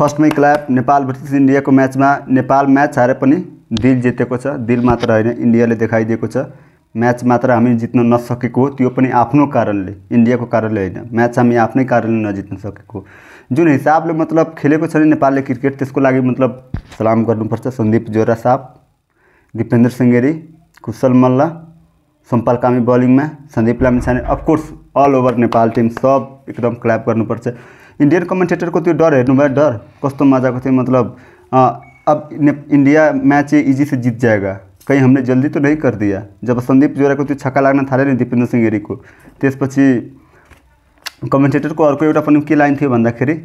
फर्स्टमै क्लैब नेपाल को मैच में नेपाल मैच हारे दिल जिते दिल मात्र होइन इन्डियाले देखाइदिएको छ मैच मात्र हामी जित्न नसकेको त्यो पनि आफ्नो कारण इन्डियाको कारणले होइन म्याच हामी आफ्नै कारणले नजित्न सकेको जुन हिसाबले मतलब खेले छ नि नेपालले क्रिकेट त्यसको लगी मतलब सलाम कर संदीप जोरा साहब दीपेन्द्र सिंगेरी कुशल मल्ल संपाल कामी संदीप लमी Lamichhane of course all over Nepal team सब एकदम क्लैप कर कमेंटेटर को तो डर भाई डर कस्तो को थे मतलब आ, अब इंडिया मैच ये इजी से जीत जाएगा कहीं हमने जल्दी तो नहीं कर दिया जब संदीप को तो छक्का लगना था नि सिंह गिरी को कमेंटेटर को अर्क पनि के लाइन थी भादा खेल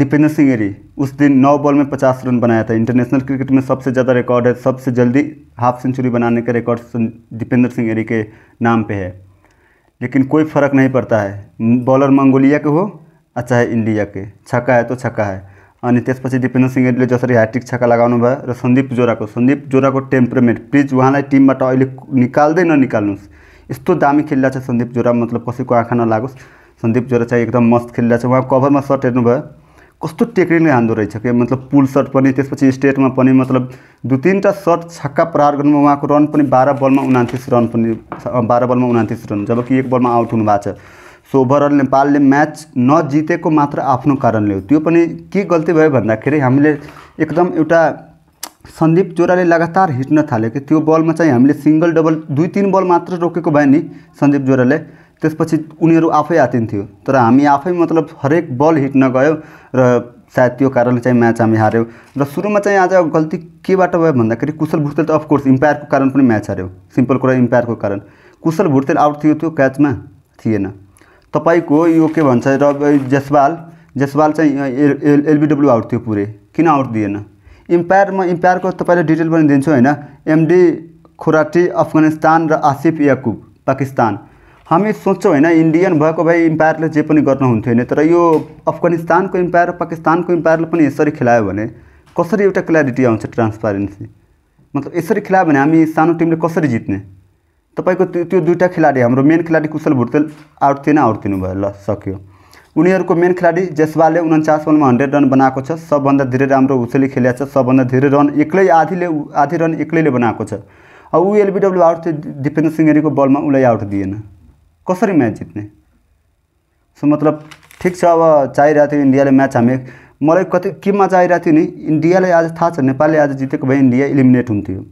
दीपेंद्र सिंह गिरी उस दिन नौ बॉल में पचास रन बनाया था इंटरनेशनल क्रिकेट में सबसे ज़्यादा रिकॉर्ड है सबसे जल्दी हाफ सेंचुरी बनाने के रिकॉर्ड दीपेंद्र सिंह गिरी के नाम पे है लेकिन कोई फ़र्क नहीं पड़ता है बॉलर मंगोलिया के हो चाहे इन्डियाकै छक्का है त छक्का है अनि त्यसपछि दिपेन्द्र सिंहले जसरी ह्याट्रिक छक्का लगाउनु भयो र सन्दीप जोराको सन्दीप जोराको टेम्परमेन्ट प्लिज उहाँलाई टिमबाट अहिले निकाल्दै ननिकाल्नुहोस् यस्तो दामी खेलिरहेको छ सन्दीप जोरा मतलब कसैको आँखा नलागोस् सन्दीप जोरा चाहिँ एकदम मस्त खेलिरहेको छ उहाँ कभरमा सर्ट हेर्नुभयो कस्तो टेक्निकले हान्दो रहेछ कि मतलब पुल सर्ट पनि त्यसपछि स्टेटमा पनि मतलब दुई तिनवटा सर्ट छक्का प्रहार गर्नुमा उहाँको रन पनि बाह्र बलमा उनातिस रन पनि बाह्र बलमा उनातिस रन जबकि एक बलमा आउट हुनुभएको छ सो ओभरअल नेपालले म्याच नजितेको मात्र आफ्नो कारणले हो त्यो पनि के गल्ती भयो भन्दाखेरि हामीले एकदम एउटा सन्दीप जोराले लगातार हिट्न थाल्यो कि त्यो बलमा चाहिँ हामीले सिङ्गल डबल दुई तिन बल मात्र रोकेको भयो नि सन्दीप जोराले त्यसपछि उनीहरू आफै आतिन्थ्यो तर हामी आफै मतलब हरेक बल हिट्न गयो र सायद त्यो कारणले चाहिँ म्याच हामी हार्यौँ र सुरुमा चाहिँ आज गल्ती केबाट भयो भन्दाखेरि कुशल भुर्तेल त अफकोर्स इम्पायरको कारण पनि म्याच हार्यो सिम्पल कुरा इम्पायरको कारण कुशल भुटेल आउट थियो त्यो क्याचमा थिएन तपाईँको यो के भन्छ र जसवाल जेसवाल चाहिँ एल एलबिडब्लु आउट थियो पुरै किन आउट दिएन इम्पायरमा इम्पायरको तपाईँलाई डिटेल पनि दिन्छु होइन एमडी खोराटी अफगानिस्तान र आसिफ याकुब पाकिस्तान हामी सोच्छौँ होइन इन्डियन भएको भए इम्पायरले जे पनि गर्नुहुन्थ्यो होइन तर यो अफगानिस्तानको इम्पायर र पाकिस्तानको इम्पायरले पनि यसरी खेलायो भने कसरी एउटा क्ल्यारिटी आउँछ ट्रान्सपारेन्सी मतलब यसरी खेलायो भने हामी सानो टिमले कसरी जित्ने तपाईँको त्यो त्यो दुईवटा खेलाडी हाम्रो मेन खेलाडी कुशल भुटेल आउट थिएन आउट भयो ल सक्यो उनीहरूको मेन खेलाडी जेसवालले उन्चास रनमा हन्ड्रेड रन बनाएको छ सबभन्दा धेरै राम्रो उसले खेलेको छ सबभन्दा धेरै रन एक्लै आधीले आधी रन एक्लैले बनाएको छ अब ऊ एलबिडब्ल्यु आउट थियो दिपेन्द्र सिङ्गेरीको बलमा उसलाई आउट दिएन कसरी म्याच जित्ने सो मतलब ठिक छ अब चाहिरहेको थियो इन्डियाले म्याच हामी मलाई कति केमा चाहिरहेको थियो नि इन्डियालाई आज थाहा छ नेपालले आज जितेको भए इन्डिया इलिमिनेट हुन्थ्यो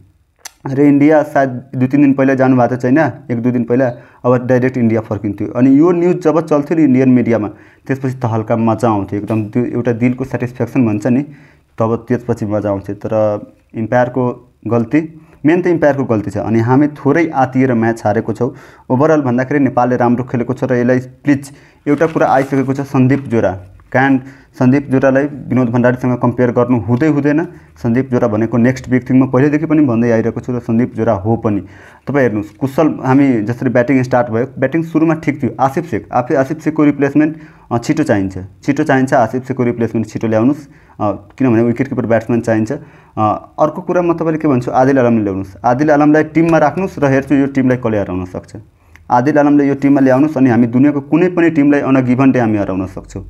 र इन्डिया सायद दुई तिन दिन पहिला जानुभएको थियो चाइना एक दुई दिन पहिला अब डाइरेक्ट इन्डिया फर्किन्थ्यो अनि यो न्युज जब चल्थ्यो नि इन्डियन मिडियामा त्यसपछि त हल्का मजा आउँथ्यो एकदम त्यो एउटा दिलको सेटिस्फ्याक्सन भन्छ नि तब त्यसपछि मजा आउँथ्यो तर इम्पायरको गल्ती मेन त इम्पायरको गल्ती छ अनि हामी थोरै आतिएर म्याच हारेको छौँ ओभरअल भन्दाखेरि नेपालले राम्रो खेलेको छ र यसलाई प्लिज एउटा कुरा आइसकेको छ सन्दीप जोरा कान्ड सन्दीप जोरालाई विनोद भण्डारीसँग कम्पेयर गर्नु हुँदै हुँदैन सन्दीप जोरा भनेको नेक्स्ट बिग थिङ म पहिल्यैदेखि पनि भन्दै आइरहेको छु र सन्दीप जोरा हो पनि तपाईँ हेर्नुहोस् कुशल हामी जसरी ब्याटिङ स्टार्ट भयो ब्याटिङ सुरुमा ठिक थियो आसिफ शेख आफै आसिफ शेखको रिप्लेसमेन्ट छिटो चाहिन्छ छिटो चाहिन्छ आसिफ शेखको रिप्लेसमेन्ट छिटो ल्याउनुहोस् किनभने विकेट किपर ब्याट्सम्यान चाहिन्छ अर्को कुरा म तपाईँले के भन्छु आदिल आलमले ल्याउनुहोस् आदिल आलमलाई टिममा राख्नुहोस् र हेर्छु यो टिमलाई कसले हराउन सक्छ आदिल आलमले यो टिममा ल्याउनुहोस् अनि हामी दुनियाँको कुनै पनि टिमलाई अन गिभन डे हामी हराउन सक्छौँ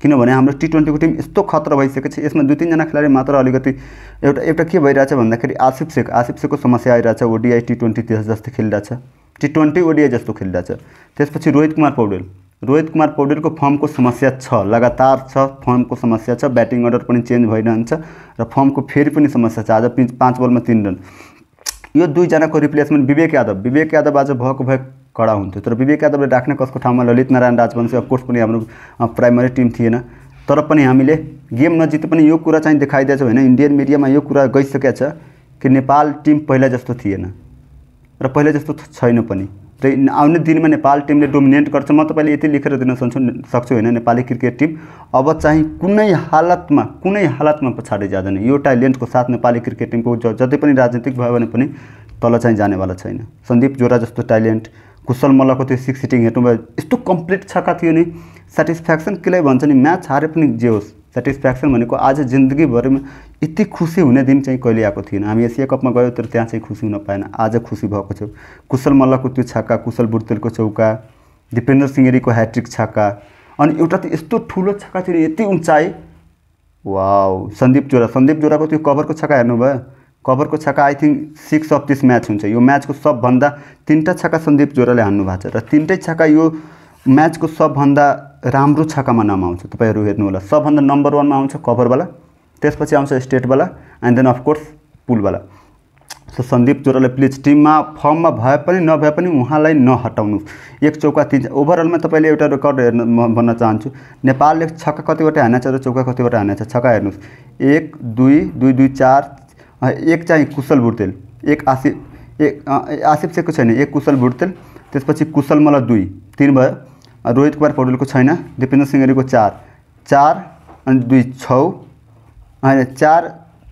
क्योंकि हमारे टी ट्वेन्टीको टिम यस्तो खतरा भैस इसमें यसमा दुई तीनजा खिलाड़ी मात्र अलग एट के भैर भादा खेल आसिफ शेख आसिफ शेख को समस्या आई रहता है ओडिआई टी ट्वेंटी खेल रहा है टी ट्वेंटी ट्वेन्टी ओडिआई जस्तो खेलिरहेछ त्यसपछि रोहित कुमार पौडेल रोहित कुमार को फर्म को समस्या छ लगातार को समस्या छ अर्डर भी चेंज भइरहन्छ र को फेरि भी समस्या आज पांच बल में तीन रन दुईजना को रिप्लेसमेंट विवेक यादव विवेक यादव आज भएको कडा हुन्थ्यो तर विवेक यादवले राख्ने कसको ठाउँमा ललित नारायण राजवंशी अफकोर्स पनि हाम्रो प्राइमरी टिम थिएन तर पनि हामीले गेम नजिते पनि यो कुरा चाहिँ देखाइदिएछ होइन इन्डियन मिडियामा यो कुरा गइसकेको छ कि नेपाल टिम पहिला जस्तो थिएन र पहिला जस्तो छैन पनि र आउने दिनमा नेपाल टिमले डोमिनेट गर्छ म तपाईँले यति लेखेर दिन सक्छु सक्छु होइन नेपाली क्रिकेट टिम अब चाहिँ कुनै हालतमा कुनै हालतमा पछाडि जाँदैन यो ट्यालेन्टको साथ नेपाली क्रिकेट टिमको जति पनि राजनीतिक भयो भने पनि तल चाहिँ जानेवाला छैन सन्दीप जोरा जस्तो ट्यालेन्ट कुशल मल्लको त्यो सिक्स सिटिङ भयो यस्तो कम्प्लिट छक्का थियो नि सेटिस्फ्याक्सन केलाई भन्छ नि म्याच हारे पनि जे होस् सेटिस्फ्याक्सन भनेको आज जिन्दगीभरिमा यति खुसी हुने दिन चाहिँ कहिले आएको थिएन हामी एसिया कपमा गयौँ तर त्यहाँ चाहिँ खुसी हुन पाएन आज खुसी भएको छ कुशल मल्लको त्यो छक्का कुशल बुर्तेलको चौका दिपेन्द्र सिङ्गेरीको ह्याट्रिक छक्का अनि एउटा त यस्तो ठुलो छक्का थियो यति उचाइ वा सन्दीप जोरा सन्दीप जोराको त्यो कभरको छक्का हेर्नुभयो कभरको छक्का I think six of this match हुन्छ यो म्याचको सबभन्दा तिनवटा छक्का सन्दीप जोराले हान्नु भएको छ र तिनटै छक्का यो म्याचको सबभन्दा राम्रो छक्कामा नाम आउँछ तपाईँहरू हेर्नु होला सबभन्दा नम्बर वानमा आउँछ कभरवाला त्यसपछि आउँछ स्टेटवाला एन्ड देन अफकोर्स पुलवाला सो सन्दीप जोराले प्लिज टिममा फर्ममा भए पनि नभए पनि उहाँलाई नहटाउनु एक चौका तिन ओभरअलमा तपाईँले एउटा रेकर्ड हेर्न भन्न चाहन्छु नेपालले छक्का कतिवटा हानेछ र चौका कतिवटा हानेछ छक्का हेर्नुहोस् एक दुई दुई दुई चार एक चाहे कुशल બુર્તેલ एक आसिफ एक आसिफ से कुछ है एक कुशल बुर्तेल त्यसपछि कुशल मल दुई तीन भयो रोहित कुमार को पौडेलको दीपेन्द्र सिंहरी को चार चार अई दुई छौ चार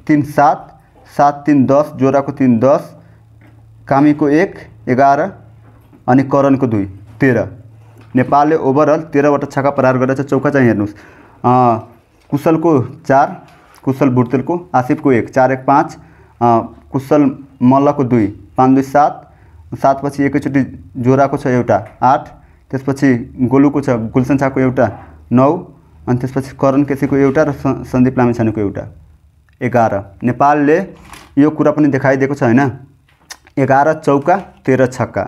तीन सात सात तीन दस को तीन दस कामी को एक एगार अनि को दुई तेरह नेपाल ओवरअल तेह्रवटा छक्का प्रहार कर चौका चाहिए हेन कुशल को चार कुशल भुर्तेलको आसिफको एक चार एक पाँच कुशल मल्लको दुई पाँच दुई सात सातपछि एकैचोटि जोराको छ एउटा आठ त्यसपछि गोलुको छ गुलसन छाको एउटा नौ अनि त्यसपछि करण केसीको एउटा र सन्दीप लामिछानेको एउटा एघार नेपालले यो कुरा पनि देखाइदिएको छ होइन एघार चौका तेह्र छक्का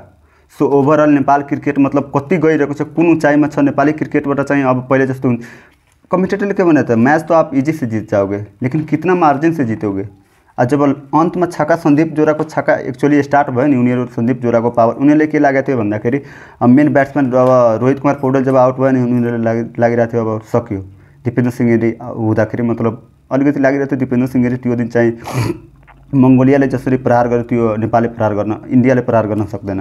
सो ओभरअल नेपाल क्रिकेट मतलब कति गइरहेको छ कुन उचाइमा छ नेपाली क्रिकेटबाट चाहिँ अब पहिले जस्तो कॉम्पिटेटिव क्यों बने है मैच तो आप इजी से जीत जाओगे लेकिन कितना मार्जिन से जीतोगे और जब अंत में छक्का संदीप जोरा को छक्का एक्चुअली स्टार्ट भयो नि संदीप संदीप को पावर लगे के भादा खेल अब मेन बैट्समैन अब रोहित कुमार पौडल जब आउट भयो नि लगी अब थियो अब सिंह गिरी होता खेल मतलब अलग लगी थियो दीपेन्द्र सिंहेरी गिरी दिन मंगोलिया ने जसरी प्रहार गए तो नेपाली प्रहार इंडिया ने प्रहार कर सकते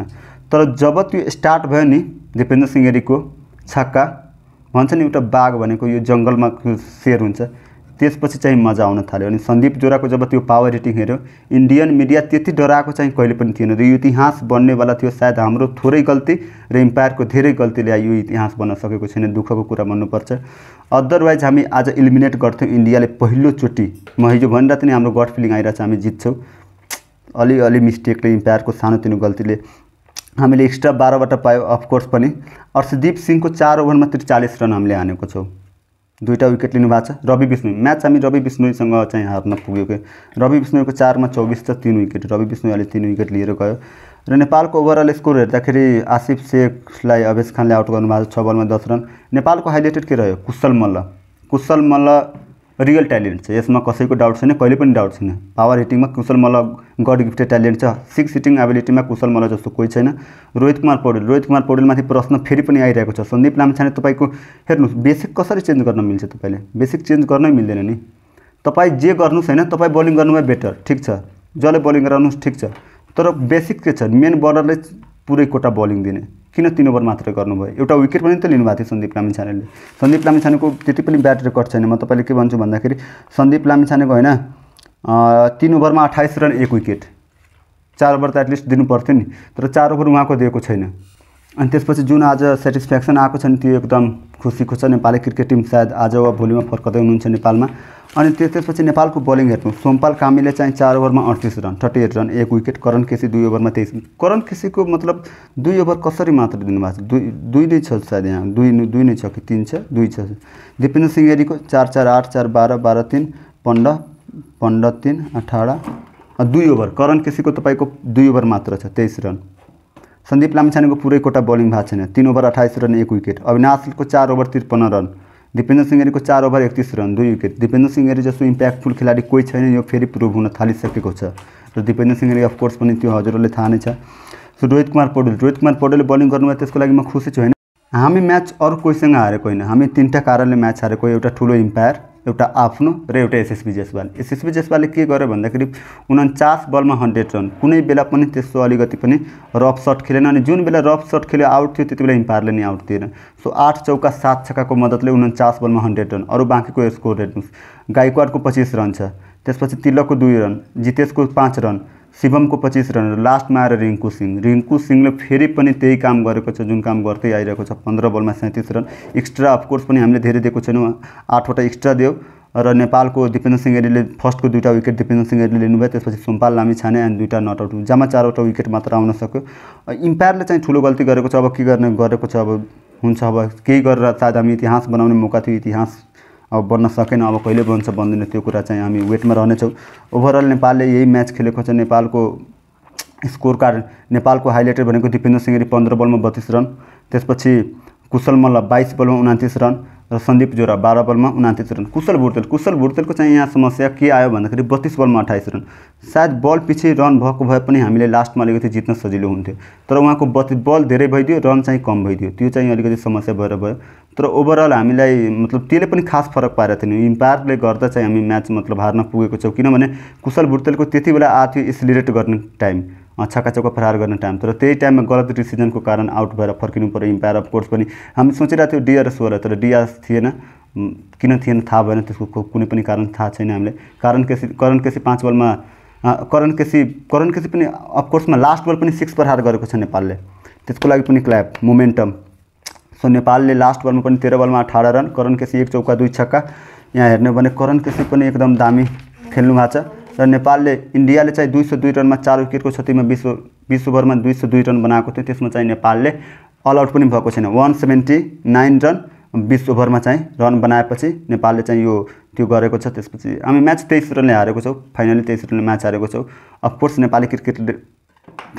तर जब तो स्टार्ट भयो नि गिरी को छक्का भन्छ नि एउटा बाघ भनेको यो जङ्गलमा सेयर हुन्छ त्यसपछि चाहिँ मजा आउन थाल्यो अनि सन्दीप जोराको जब त्यो पावर रेटिङ हेऱ्यो इन्डियन मिडिया त्यति डराएको चाहिँ कहिले पनि थिएन र यो इतिहास बन्नेवाला थियो सायद हाम्रो थोरै गल्ती र इम्पायरको धेरै गल्तीले यो इतिहास बन्न सकेको छैन दुःखको कुरा भन्नुपर्छ अदरवाइज हामी आज इलिमिनेट गर्थ्यौँ इन्डियाले पहिलोचोटि म हिजो भनिरहेको थिएँ हाम्रो गड फिलिङ आइरहेको छ हामी जित्छौँ अलिअलि मिस्टेकले इम्पायरको सानोतिनो गल्तीले हामीले एक्स्ट्रा बाह्रवटा पायौँ अफकोर्स पनि अर्षदीप सिंहको चार ओभरमा त्रिचालिस रन हामीले हानेको छौँ दुईवटा विकेट लिनुभएको छ रवि विष्णु म्याच हामी रवि विष्णुसँग चाहिँ हार्न पुग्यो कि रवि विष्णुको चारमा चौबिस छ तिन विकेट रवि विष्णु अहिले तिन विकेट लिएर गयो र नेपालको ओभरअल स्कोर हेर्दाखेरि आसिफ शेखलाई अभेश खानले आउट गर्नुभएको छ छ बलमा दस रन नेपालको हाइलाइटेड के रह्यो कुशल मल्ल कुशल मल्ल रियल ट्यालेन्ट छ यसमा कसैको डाउट छैन कहिले पनि डाउट छैन पावर हिटिङमा Kushal Malla god gifted talent छ सिक्स हिटिङ एबिलिटीमा कुशल मल्ल जस्तो कोही छैन रोहित कुमार पौडेल रोहित कुमार पौडेलमाथि प्रश्न फेरि पनि आइरहेको छ सन्दीप लामछाने तपाईँको हेर्नुहोस् बेसिक कसरी चेन्ज गर्न मिल्छ तपाईँले बेसिक चेन्ज गर्नै मिल्दैन नि तपाईँ जे गर्नुहोस् होइन तपाईँ बलिङ गर्नुभयो बेटर ठिक छ जसले बलिङ गराउनुहोस् ठिक छ तर बेसिक के छ मेन बलरले पुरै कोटा बलिङ दिने किन तिन ओभर मात्र गर्नुभयो एउटा विकेट पनि त लिनुभएको थियो सन्दीप लामिछानेले सन्दीप लामिछानेको त्यति पनि ब्याट रेकर्ड छैन म तपाईँले के भन्छु भन्दाखेरि सन्दीप लामिछानेको होइन तिन ओभरमा अठाइस रन एक विकेट चार ओभर त एटलिस्ट दिनुपर्थ्यो नि तर चार ओभर उहाँको दिएको छैन अनि त्यसपछि जुन आज सेटिस्फ्याक्सन आएको छ नि त्यो एकदम खुसीको छ नेपाली क्रिकेट टिम सायद आज वा भोलिमा फर्कदै हुनुहुन्छ नेपालमा अनि त्यसपछि नेपालको बलिङ हेर्नु सोमपाल कामीले चाहिँ चार ओभरमा अडतिस रन थर्टी एट रन एक विकेट करण केसी दुई ओभरमा तेइस करण केसीको मतलब दुई ओभर कसरी मात्र दिनुभएको छ दुई दुई नै छ सायद यहाँ दुई दुई नै छ कि तिन छ दुई छ दिपेन्द्र सिङ्गेरीको चार चार आठ चार बाह्र बाह्र तिन पन्ध्र पन्ध्र तिन अठार दुई ओभर करण केसीको तपाईँको दुई ओभर मात्र छ तेइस रन सन्दीप लामिछानेको पुरै कोटा बलिङ भएको छैन तिन ओभर अठाइस रन एक विकेट अविनाशको चार ओभर त्रिपन्न रन दिपेन्द्र सिंहेरीको चार ओभर एकतिस रन दुई विकेट दिपेन्द्र सिंहेरी जस्तो इम्प्याक्टफुल खेलाडी कोही छैन यो फेरि प्रुभ हुन थालिसकेको छ र दिपेन्द्र सिंहेरी अफकोर्स पनि त्यो हजुरहरूले थाहा नै छ सो रोहित कुमार पौडेल रोहित कुमार पौडेलले बलिङ गर्नुभयो त्यसको लागि म खुसी छु होइन हामी म्याच अरू कोहीसँग हारेको होइन हामी तिनवटा कारणले म्याच हारेको एउटा ठुलो इम्पायर एउटा आफ्नो र एउटा एसएसबी जेसवाल एसएसबी जेसवालले के गर्यो भन्दाखेरि उन्चास बलमा हन्ड्रेड रन कुनै बेला पनि त्यस्तो अलिकति पनि रफ सट खेलेन अनि जुन बेला रफ सर्ट खेल्यो आउट थियो त्यति बेला इम्पायरले नै आउट दिएन सो आठ चौका सात छक्काको मद्दतले उन्चास बलमा हन्ड्रेड रन अरू बाँकीको स्कोर हेर्नुहोस् गायकवाडको पच्चिस रन छ त्यसपछि तिलकको दुई रन जितेशको पाँच रन शिवमको पच्चिस रन लास्टमा आएर रिङ्कु सिंह रिङ्कु सिंहले फेरि पनि त्यही काम गरेको छ जुन काम गर्दै आइरहेको छ पन्ध्र बलमा सैँतिस रन एक्स्ट्रा अफकोर्स पनि हामीले धेरै दिएको छैनौँ आठवटा एक्स्ट्रा दियो र नेपालको दिपेन्द्र सिंह एरीले फर्स्टको दुईवटा विकेट दिपेन्द्र सिंह एरीले लिनुभयो त्यसपछि सुम्पाल लामी छाने अनि दुईवटा नट आउट जम्मा चारवटा विकेट मात्र आउन सक्यो इम्पायरले चाहिँ ठुलो गल्ती गरेको छ अब के गर्ने गरेको छ अब हुन्छ अब केही गरेर सायद हामी इतिहास बनाउने मौका थियो इतिहास अब बन्न सकेन अब कहिले बन्छ बन्दैन त्यो कुरा चाहिँ हामी वेटमा रहनेछौँ ओभरअल नेपालले यही म्याच खेलेको छ नेपालको स्कोर कार्ड नेपालको हाइलाइटर भनेको दिपेन्द्र सिंहरी पन्ध्र बलमा बत्तिस रन त्यसपछि कुशल मल्ल बाइस बलमा उनातिस रन र सन्दीप जोरा बाह्र बलमा उनातिस रन कुशल भुर्तेल कुशल भुर्तेलको चाहिँ यहाँ समस्या के आयो भन्दाखेरि बत्तिस बलमा अठाइस रन सायद बल पछि रन भएको भए पनि हामीले लास्टमा अलिकति जित्न सजिलो हुन्थ्यो तर उहाँको बत्तिस बल धेरै भइदियो रन चाहिँ कम भइदियो त्यो चाहिँ अलिकति समस्या भएर भयो तर ओभरअल हामीलाई मतलब त्यसले पनि खास फरक पारेको थिएन इम्पायरले गर्दा चाहिँ हामी म्याच मतलब हार्न पुगेको छौँ किनभने कुशल भुर्तेलको त्यति बेला आएको थियो एसिलिरेट गर्ने टाइम छक्काचौका प्रहार गर्ने टाइम तर त्यही टाइममा गलत डिसिजनको कारण आउट भएर फर्किनु पऱ्यो इम्पायर अफ कोर्स पनि हामी सोचिरहेको थियौँ डिआरएस होला तर डिआरएस थिएन किन थिएन थाहा भएन त्यसको कुनै पनि कारण थाहा छैन हामीले कारण केसी करण केसी पाँच बलमा करण केसी करण केसी पनि अफकोर्समा लास्ट बल पनि सिक्स प्रहार गरेको छ नेपालले त्यसको लागि पनि क्ल्याप मोमेन्टम सो नेपालले लास्ट बलमा पनि तेह्र बलमा अठार रन करण केसी एक चौका दुई छक्का यहाँ हेर्ने भने करण केसी पनि एकदम दामी खेल्नु भएको छ र नेपालले इन्डियाले चाहिँ दुई सौ दुई रनमा चार विकेटको क्षतिमा विश्व बिस ओभरमा दुई सौ दुई रन बनाएको थियो त्यसमा चाहिँ नेपालले अल आउट पनि भएको छैन वान सेभेन्टी नाइन रन बिस ओभरमा चाहिँ रन बनाएपछि नेपालले चाहिँ यो त्यो गरेको छ त्यसपछि हामी म्याच तेइस रनले हारेको छौँ फाइनली तेइस रनले म्याच हारेको छौँ अफकोर्स नेपाली क्रिकेट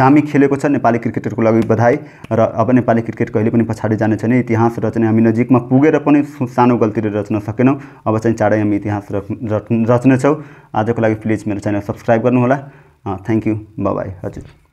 कामी खेलेको छ नेपाली क्रिकेटरको लागि बधाई र अब नेपाली क्रिकेट कहिले पनि पछाडि जाने छैन इतिहास चाहिँ हामी नजिकमा पुगेर पनि सानो गल्तीले रच्न सकेनौँ अब चाहिँ चाँडै हामी इतिहास रच रच्नेछौँ आजको लागि प्लिज मेरो च्यानल सब्सक्राइब गर्नुहोला थ्याङ्क यू बाबाई हजुर